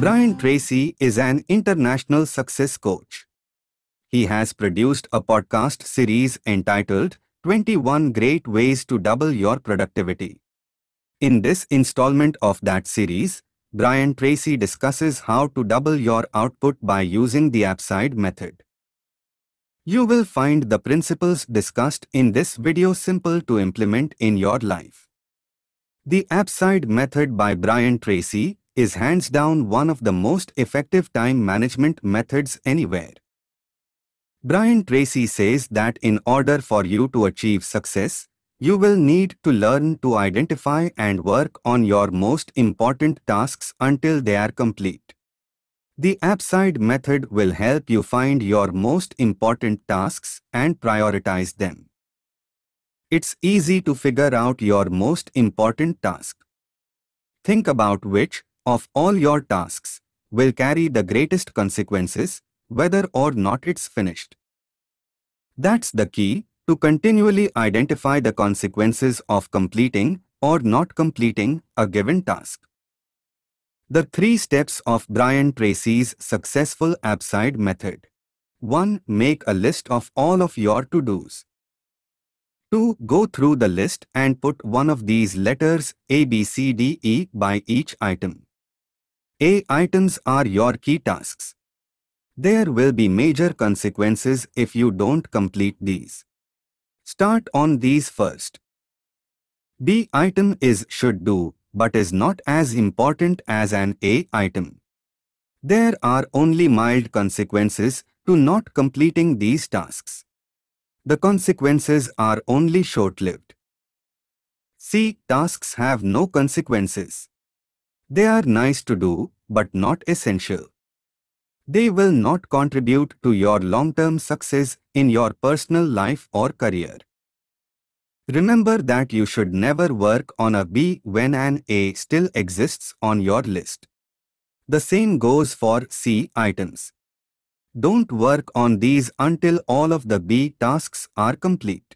Brian Tracy is an international success coach. He has produced a podcast series entitled 21 Great Ways to Double Your Productivity. In this installment of that series, Brian Tracy discusses how to double your output by using the Upside method. You will find the principles discussed in this video simple to implement in your life. The Upside method by Brian Tracy is hands down one of the most effective time management methods anywhere. Brian Tracy says that in order for you to achieve success, you will need to learn to identify and work on your most important tasks until they are complete. The AppSide method will help you find your most important tasks and prioritize them. It's easy to figure out your most important task. Think about which of all your tasks will carry the greatest consequences whether or not it's finished. That's the key to continually identify the consequences of completing or not completing a given task. The three steps of Brian Tracy's successful Abside method. 1. Make a list of all of your to-dos. 2. Go through the list and put one of these letters A, B, C, D, E by each item. A. Items are your key tasks. There will be major consequences if you don't complete these. Start on these first. B item is should do, but is not as important as an A item. There are only mild consequences to not completing these tasks. The consequences are only short-lived. C. Tasks have no consequences. They are nice to do, but not essential. They will not contribute to your long-term success in your personal life or career. Remember that you should never work on a B when an A still exists on your list. The same goes for C items. Don't work on these until all of the B tasks are complete.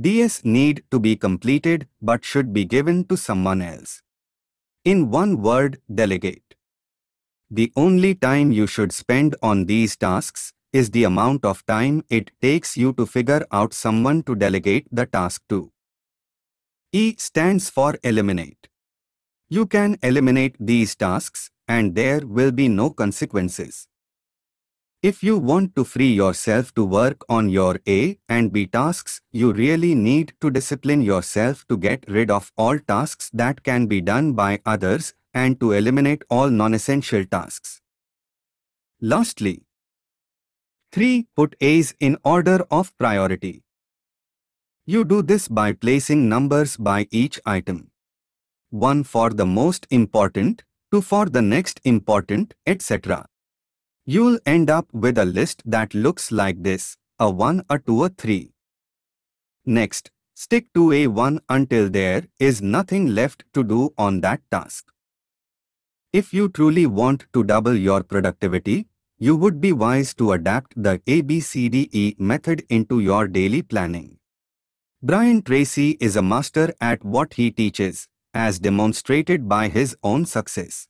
DS need to be completed but should be given to someone else. In one word, delegate. The only time you should spend on these tasks is the amount of time it takes you to figure out someone to delegate the task to. E stands for eliminate. You can eliminate these tasks and there will be no consequences. If you want to free yourself to work on your A and B tasks, you really need to discipline yourself to get rid of all tasks that can be done by others and to eliminate all non-essential tasks. Lastly, 3. Put A's in order of priority. You do this by placing numbers by each item. 1 for the most important, 2 for the next important, etc. You'll end up with a list that looks like this, a 1, a 2, a 3. Next, stick to a 1 until there is nothing left to do on that task. If you truly want to double your productivity, you would be wise to adapt the ABCDE method into your daily planning. Brian Tracy is a master at what he teaches, as demonstrated by his own success.